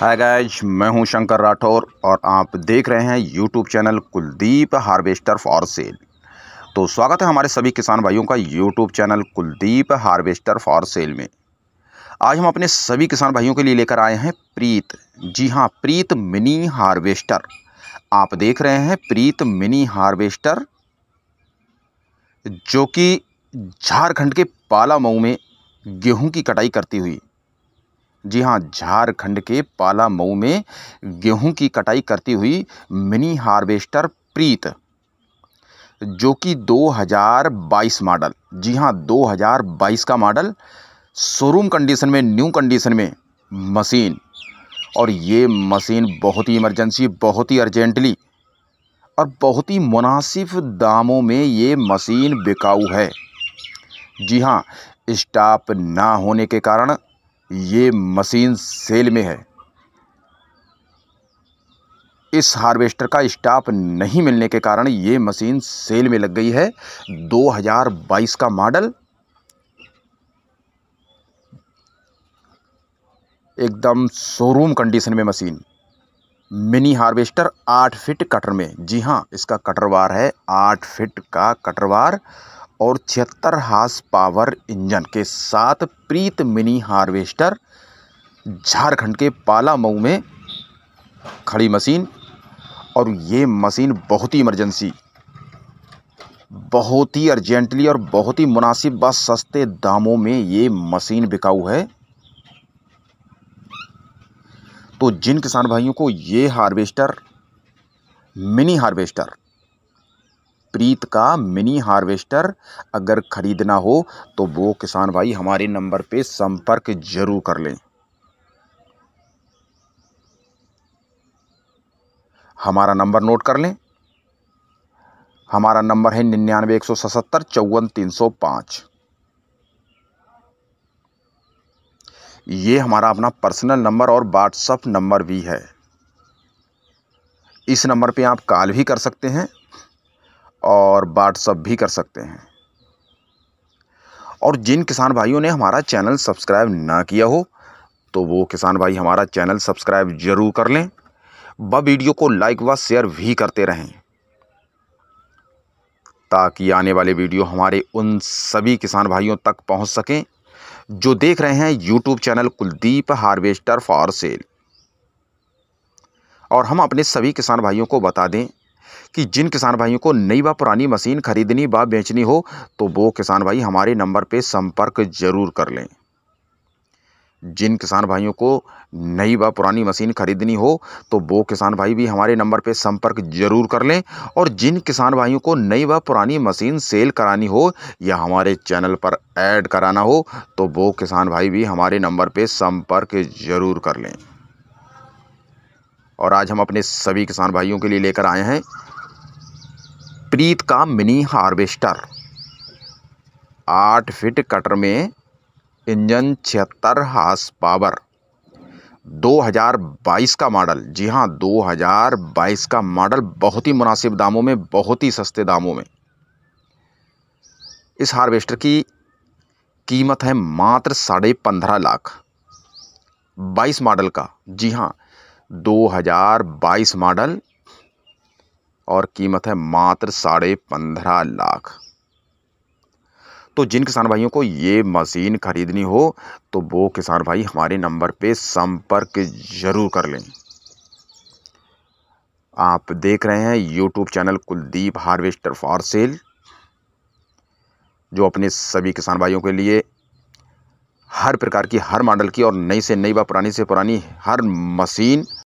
hi guys मैं हूं शंकर राठौर और आप देख रहे हैं YouTube channel Kuldeep harvester for sale तो स्वागत है हमारे सभी किसान भाइयों का YouTube channel Kuldeep harvester for sale में आज हम अपने सभी किसान भाइयों के लिए लेकर आए हैं प्रीत जी हाँ प्रीत मिनी हार्वेस्टर आप देख रहे हैं प्रीत मिनी हार्वेस्टर जो कि झारखंड के पाला मऊ में गेहूँ की कटाई करती हुई जी हाँ झारखंड के पाला मऊ में गेहूं की कटाई करती हुई मिनी हार्वेस्टर प्रीत जो कि 2022 मॉडल जी हाँ 2022 का मॉडल शोरूम कंडीशन में न्यू कंडीशन में मशीन और ये मशीन बहुत ही इमरजेंसी बहुत ही अर्जेंटली और बहुत ही मुनासिब दामों में ये मशीन बिकाऊ है जी हाँ स्टाफ ना होने के कारण ये मशीन सेल में है इस हार्वेस्टर का स्टाफ नहीं मिलने के कारण ये मशीन सेल में लग गई है 2022 का मॉडल एकदम शोरूम कंडीशन में मशीन मिनी हार्वेस्टर आठ फिट कटर में जी हाँ इसका कटरवार है आठ फिट का कटरवार और छिहत्तर हार्स पावर इंजन के साथ प्रीत मिनी हार्वेस्टर झारखंड के पाला मऊ में खड़ी मशीन और ये मशीन बहुत ही इमरजेंसी बहुत ही अर्जेंटली और बहुत ही मुनासिब व सस्ते दामों में ये मशीन बिकाऊ है तो जिन किसान भाइयों को ये हार्वेस्टर मिनी हार्वेस्टर प्रीत का मिनी हार्वेस्टर अगर ख़रीदना हो तो वो किसान भाई हमारे नंबर पे संपर्क ज़रूर कर लें हमारा नंबर नोट कर लें हमारा नंबर है निन्यानवे एक सौ सतहत्तर चौवन तीन सौ पाँच ये हमारा अपना पर्सनल नंबर और व्हाट्सअप नंबर भी है इस नंबर पे आप कॉल भी कर सकते हैं और व्हाट्सअप भी कर सकते हैं और जिन किसान भाइयों ने हमारा चैनल सब्सक्राइब ना किया हो तो वो किसान भाई हमारा चैनल सब्सक्राइब ज़रूर कर लें व वीडियो को लाइक व शेयर भी करते रहें ताकि आने वाले वीडियो हमारे उन सभी किसान भाइयों तक पहुंच सकें जो देख रहे हैं YouTube channel Kuldeep harvester for sale और हम अपने सभी किसान भाइयों को बता दें कि जिन किसान भाइयों को नई व पुरानी मशीन खरीदनी व बेचनी हो तो वो किसान भाई हमारे नंबर पर संपर्क जरूर कर लें जिन किसान भाइयों को नई व पुरानी मशीन खरीदनी हो तो वो किसान भाई भी हमारे नंबर पे संपर्क जरूर कर लें और जिन किसान भाइयों को नई व पुरानी मशीन सेल करानी हो या हमारे चैनल पर ऐड कराना हो तो वो किसान भाई भी हमारे नंबर पे संपर्क जरूर कर लें और आज हम अपने सभी किसान भाइयों के लिए लेकर आए हैं प्रीत का मिनी हार्वेस्टर आठ फिट कटर में इंजन छिहत्तर हास पावर 2022 का मॉडल जी हाँ 2022 का मॉडल बहुत ही मुनासिब दामों में बहुत ही सस्ते दामों में इस हार्वेस्टर की कीमत है मात्र साढ़े पंद्रह लाख बाईस मॉडल का जी हाँ 2022 मॉडल और कीमत है मात्र साढ़े पंद्रह लाख तो जिन किसान भाइयों को ये मशीन खरीदनी हो तो वो किसान भाई हमारे नंबर पे संपर्क ज़रूर कर लें आप देख रहे हैं YouTube channel Kuldeep harvester for sale जो अपने सभी किसान भाइयों के लिए हर प्रकार की हर मॉडल की और नई से नई व पुरानी से पुरानी हर मशीन